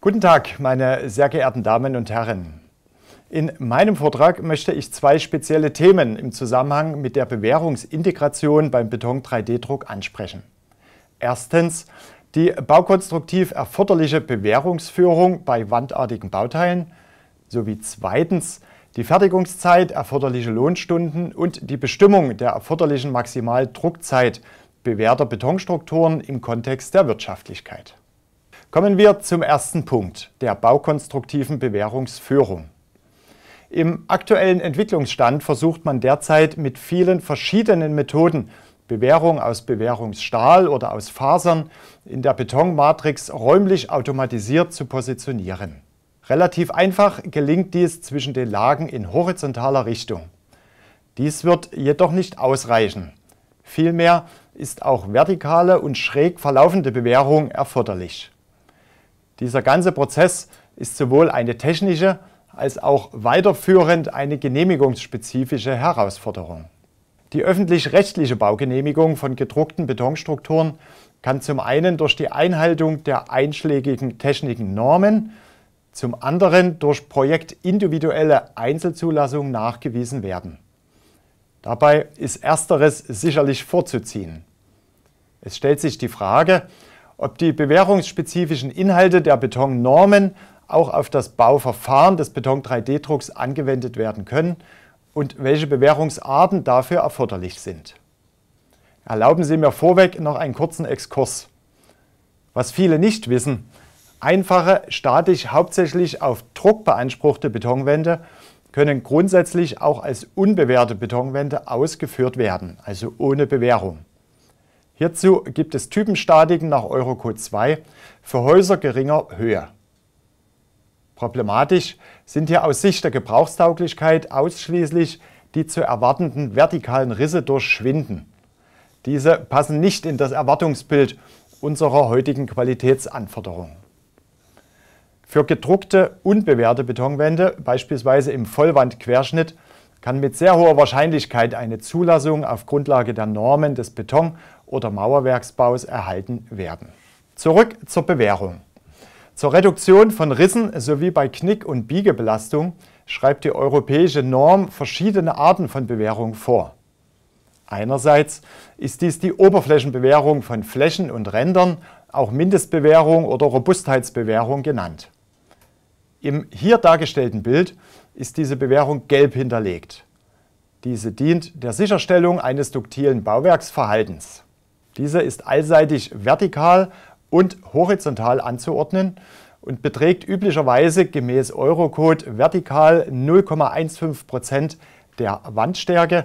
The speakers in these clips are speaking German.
Guten Tag, meine sehr geehrten Damen und Herren. In meinem Vortrag möchte ich zwei spezielle Themen im Zusammenhang mit der Bewährungsintegration beim Beton-3D-Druck ansprechen. Erstens die baukonstruktiv erforderliche Bewährungsführung bei wandartigen Bauteilen sowie zweitens die Fertigungszeit, erforderliche Lohnstunden und die Bestimmung der erforderlichen Maximaldruckzeit bewährter Betonstrukturen im Kontext der Wirtschaftlichkeit. Kommen wir zum ersten Punkt, der baukonstruktiven Bewährungsführung. Im aktuellen Entwicklungsstand versucht man derzeit mit vielen verschiedenen Methoden, Bewährung aus Bewährungsstahl oder aus Fasern, in der Betonmatrix räumlich automatisiert zu positionieren. Relativ einfach gelingt dies zwischen den Lagen in horizontaler Richtung. Dies wird jedoch nicht ausreichen. Vielmehr ist auch vertikale und schräg verlaufende Bewährung erforderlich. Dieser ganze Prozess ist sowohl eine technische als auch weiterführend eine genehmigungsspezifische Herausforderung. Die öffentlich-rechtliche Baugenehmigung von gedruckten Betonstrukturen kann zum einen durch die Einhaltung der einschlägigen technischen Normen, zum anderen durch projektindividuelle Einzelzulassung nachgewiesen werden. Dabei ist ersteres sicherlich vorzuziehen. Es stellt sich die Frage, ob die bewährungsspezifischen Inhalte der Betonnormen auch auf das Bauverfahren des Beton-3D-Drucks angewendet werden können und welche Bewährungsarten dafür erforderlich sind. Erlauben Sie mir vorweg noch einen kurzen Exkurs. Was viele nicht wissen, einfache, statisch hauptsächlich auf Druck beanspruchte Betonwände können grundsätzlich auch als unbewährte Betonwände ausgeführt werden, also ohne Bewährung. Hierzu gibt es Typenstatiken nach Eurocode 2 für Häuser geringer Höhe. Problematisch sind hier aus Sicht der Gebrauchstauglichkeit ausschließlich die zu erwartenden vertikalen Risse durch Schwinden. Diese passen nicht in das Erwartungsbild unserer heutigen Qualitätsanforderungen. Für gedruckte, unbewährte Betonwände, beispielsweise im Vollwandquerschnitt, kann mit sehr hoher Wahrscheinlichkeit eine Zulassung auf Grundlage der Normen des Beton- oder Mauerwerksbaus erhalten werden. Zurück zur Bewährung. Zur Reduktion von Rissen sowie bei Knick- und Biegebelastung schreibt die europäische Norm verschiedene Arten von Bewährung vor. Einerseits ist dies die Oberflächenbewährung von Flächen und Rändern, auch Mindestbewährung oder Robustheitsbewährung genannt. Im hier dargestellten Bild ist diese Bewährung gelb hinterlegt. Diese dient der Sicherstellung eines duktilen Bauwerksverhaltens. Dieser ist allseitig vertikal und horizontal anzuordnen und beträgt üblicherweise gemäß Eurocode vertikal 0,15 Prozent der Wandstärke.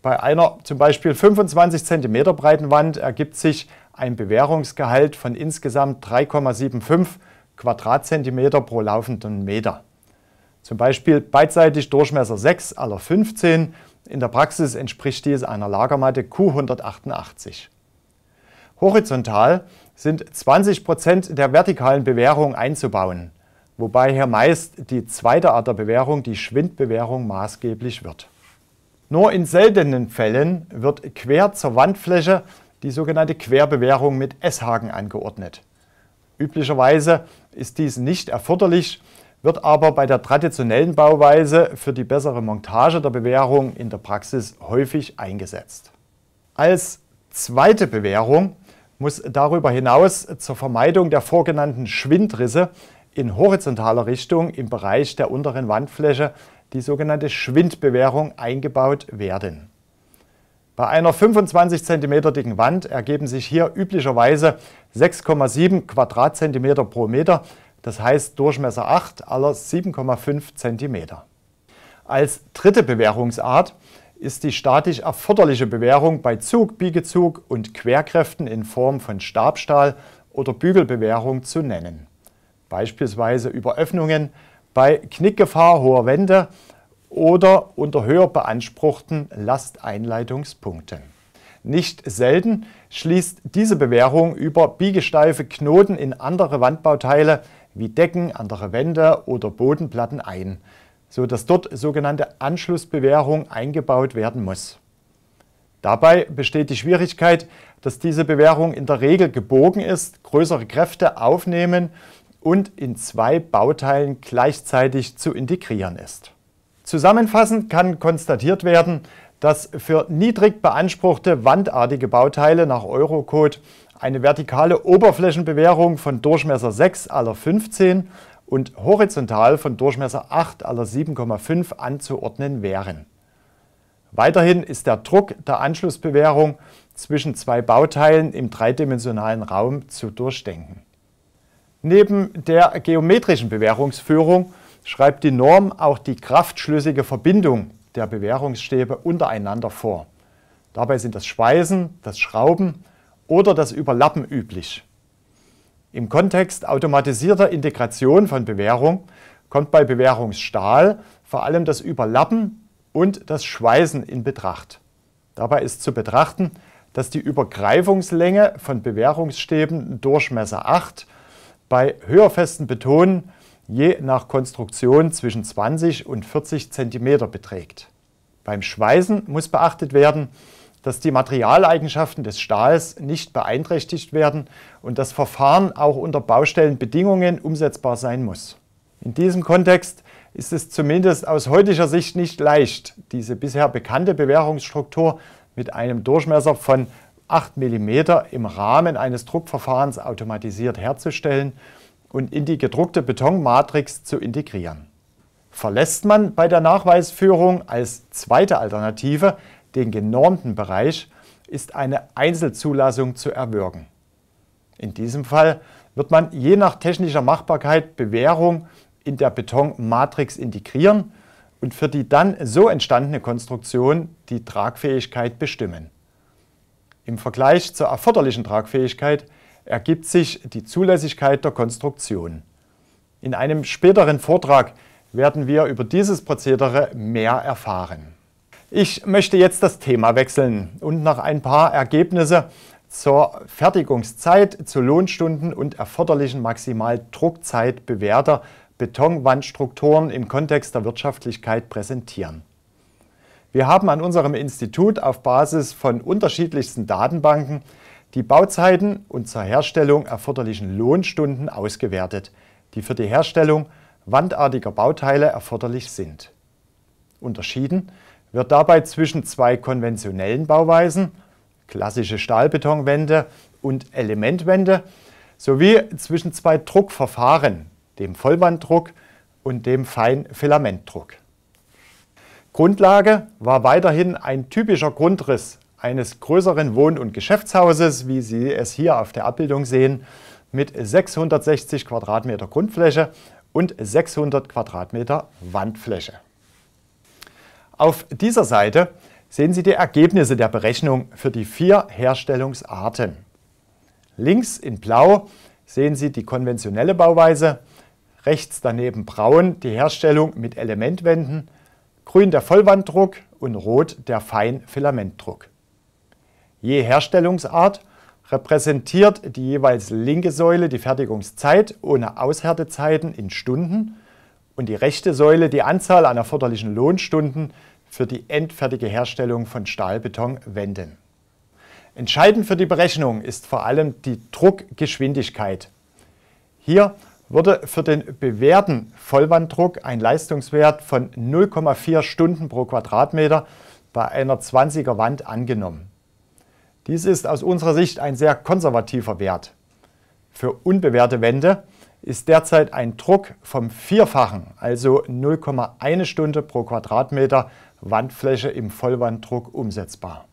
Bei einer zum Beispiel 25 cm breiten Wand ergibt sich ein Bewährungsgehalt von insgesamt 3,75 Quadratzentimeter pro laufenden Meter. Zum Beispiel beidseitig Durchmesser 6 aller 15. In der Praxis entspricht dies einer Lagermatte Q188. Horizontal sind 20 Prozent der vertikalen Bewährung einzubauen, wobei hier meist die zweite Art der Bewährung, die Schwindbewährung, maßgeblich wird. Nur in seltenen Fällen wird quer zur Wandfläche die sogenannte Querbewährung mit S-Haken angeordnet. Üblicherweise ist dies nicht erforderlich, wird aber bei der traditionellen Bauweise für die bessere Montage der Bewährung in der Praxis häufig eingesetzt. Als zweite Bewährung muss darüber hinaus zur Vermeidung der vorgenannten Schwindrisse in horizontaler Richtung im Bereich der unteren Wandfläche die sogenannte Schwindbewährung eingebaut werden. Bei einer 25 cm dicken Wand ergeben sich hier üblicherweise 6,7 Quadratzentimeter pro Meter, das heißt Durchmesser 8 aller 7,5 cm. Als dritte Bewährungsart ist die statisch erforderliche Bewährung bei Zug, Biegezug und Querkräften in Form von Stabstahl oder Bügelbewährung zu nennen. Beispielsweise über Öffnungen bei Knickgefahr hoher Wände oder unter höher beanspruchten Lasteinleitungspunkten. Nicht selten schließt diese Bewährung über biegesteife Knoten in andere Wandbauteile wie Decken, andere Wände oder Bodenplatten ein sodass dort sogenannte Anschlussbewährung eingebaut werden muss. Dabei besteht die Schwierigkeit, dass diese Bewährung in der Regel gebogen ist, größere Kräfte aufnehmen und in zwei Bauteilen gleichzeitig zu integrieren ist. Zusammenfassend kann konstatiert werden, dass für niedrig beanspruchte wandartige Bauteile nach Eurocode eine vertikale Oberflächenbewährung von Durchmesser 6 aller 15 und horizontal von Durchmesser 8 aller 7,5 anzuordnen wären. Weiterhin ist der Druck der Anschlussbewährung zwischen zwei Bauteilen im dreidimensionalen Raum zu durchdenken. Neben der geometrischen Bewährungsführung schreibt die Norm auch die kraftschlüssige Verbindung der Bewährungsstäbe untereinander vor. Dabei sind das Schweißen, das Schrauben oder das Überlappen üblich. Im Kontext automatisierter Integration von Bewährung kommt bei Bewährungsstahl vor allem das Überlappen und das Schweißen in Betracht. Dabei ist zu betrachten, dass die Übergreifungslänge von Bewährungsstäben Durchmesser 8 bei höherfesten Betonen je nach Konstruktion zwischen 20 und 40 cm beträgt. Beim Schweißen muss beachtet werden, dass die Materialeigenschaften des Stahls nicht beeinträchtigt werden und das Verfahren auch unter Baustellenbedingungen umsetzbar sein muss. In diesem Kontext ist es zumindest aus heutiger Sicht nicht leicht, diese bisher bekannte Bewährungsstruktur mit einem Durchmesser von 8 mm im Rahmen eines Druckverfahrens automatisiert herzustellen und in die gedruckte Betonmatrix zu integrieren. Verlässt man bei der Nachweisführung als zweite Alternative den genormten Bereich, ist eine Einzelzulassung zu erwirken. In diesem Fall wird man je nach technischer Machbarkeit Bewährung in der Betonmatrix integrieren und für die dann so entstandene Konstruktion die Tragfähigkeit bestimmen. Im Vergleich zur erforderlichen Tragfähigkeit ergibt sich die Zulässigkeit der Konstruktion. In einem späteren Vortrag werden wir über dieses Prozedere mehr erfahren. Ich möchte jetzt das Thema wechseln und noch ein paar Ergebnisse zur Fertigungszeit, zu Lohnstunden und erforderlichen Maximaldruckzeit bewährter Betonwandstrukturen im Kontext der Wirtschaftlichkeit präsentieren. Wir haben an unserem Institut auf Basis von unterschiedlichsten Datenbanken die Bauzeiten und zur Herstellung erforderlichen Lohnstunden ausgewertet, die für die Herstellung wandartiger Bauteile erforderlich sind. Unterschieden wird dabei zwischen zwei konventionellen Bauweisen, klassische Stahlbetonwände und Elementwände, sowie zwischen zwei Druckverfahren, dem Vollwanddruck und dem Feinfilamentdruck. Grundlage war weiterhin ein typischer Grundriss eines größeren Wohn- und Geschäftshauses, wie Sie es hier auf der Abbildung sehen, mit 660 Quadratmeter Grundfläche und 600 Quadratmeter Wandfläche. Auf dieser Seite sehen Sie die Ergebnisse der Berechnung für die vier Herstellungsarten. Links in blau sehen Sie die konventionelle Bauweise, rechts daneben braun die Herstellung mit Elementwänden, grün der Vollwanddruck und rot der Feinfilamentdruck. Je Herstellungsart repräsentiert die jeweils linke Säule die Fertigungszeit ohne Aushärtezeiten in Stunden und die rechte Säule die Anzahl an erforderlichen Lohnstunden für die endfertige Herstellung von Stahlbeton wenden. Entscheidend für die Berechnung ist vor allem die Druckgeschwindigkeit. Hier wurde für den bewährten Vollwanddruck ein Leistungswert von 0,4 Stunden pro Quadratmeter bei einer 20er Wand angenommen. Dies ist aus unserer Sicht ein sehr konservativer Wert. Für unbewährte Wände ist derzeit ein Druck vom Vierfachen, also 0,1 Stunde pro Quadratmeter, Wandfläche im Vollwanddruck umsetzbar.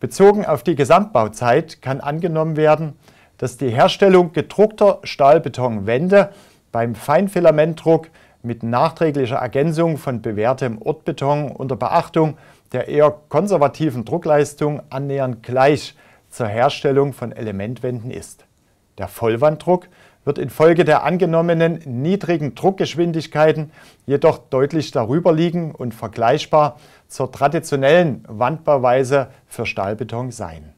Bezogen auf die Gesamtbauzeit kann angenommen werden, dass die Herstellung gedruckter Stahlbetonwände beim Feinfilamentdruck mit nachträglicher Ergänzung von bewährtem Ortbeton unter Beachtung der eher konservativen Druckleistung annähernd gleich zur Herstellung von Elementwänden ist. Der Vollwanddruck wird infolge der angenommenen niedrigen Druckgeschwindigkeiten jedoch deutlich darüber liegen und vergleichbar zur traditionellen Wandbauweise für Stahlbeton sein.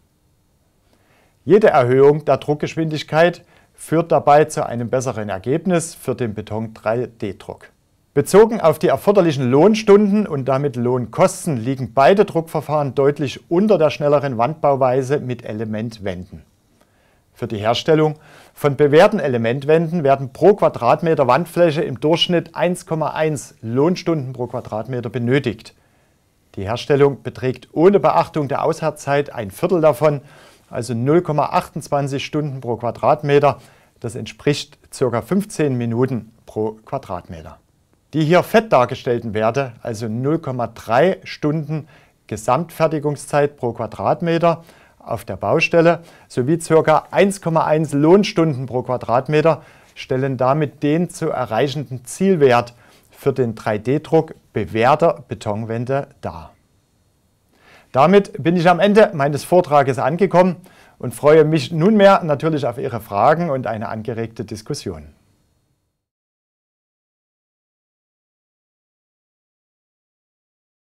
Jede Erhöhung der Druckgeschwindigkeit führt dabei zu einem besseren Ergebnis für den Beton 3D-Druck. Bezogen auf die erforderlichen Lohnstunden und damit Lohnkosten liegen beide Druckverfahren deutlich unter der schnelleren Wandbauweise mit Elementwänden. Für die Herstellung von bewährten Elementwänden werden pro Quadratmeter Wandfläche im Durchschnitt 1,1 Lohnstunden pro Quadratmeter benötigt. Die Herstellung beträgt ohne Beachtung der Ausherzzeit ein Viertel davon, also 0,28 Stunden pro Quadratmeter. Das entspricht ca. 15 Minuten pro Quadratmeter. Die hier fett dargestellten Werte, also 0,3 Stunden Gesamtfertigungszeit pro Quadratmeter auf der Baustelle sowie ca. 1,1 Lohnstunden pro Quadratmeter stellen damit den zu erreichenden Zielwert für den 3D-Druck bewährter Betonwände dar. Damit bin ich am Ende meines Vortrages angekommen und freue mich nunmehr natürlich auf Ihre Fragen und eine angeregte Diskussion.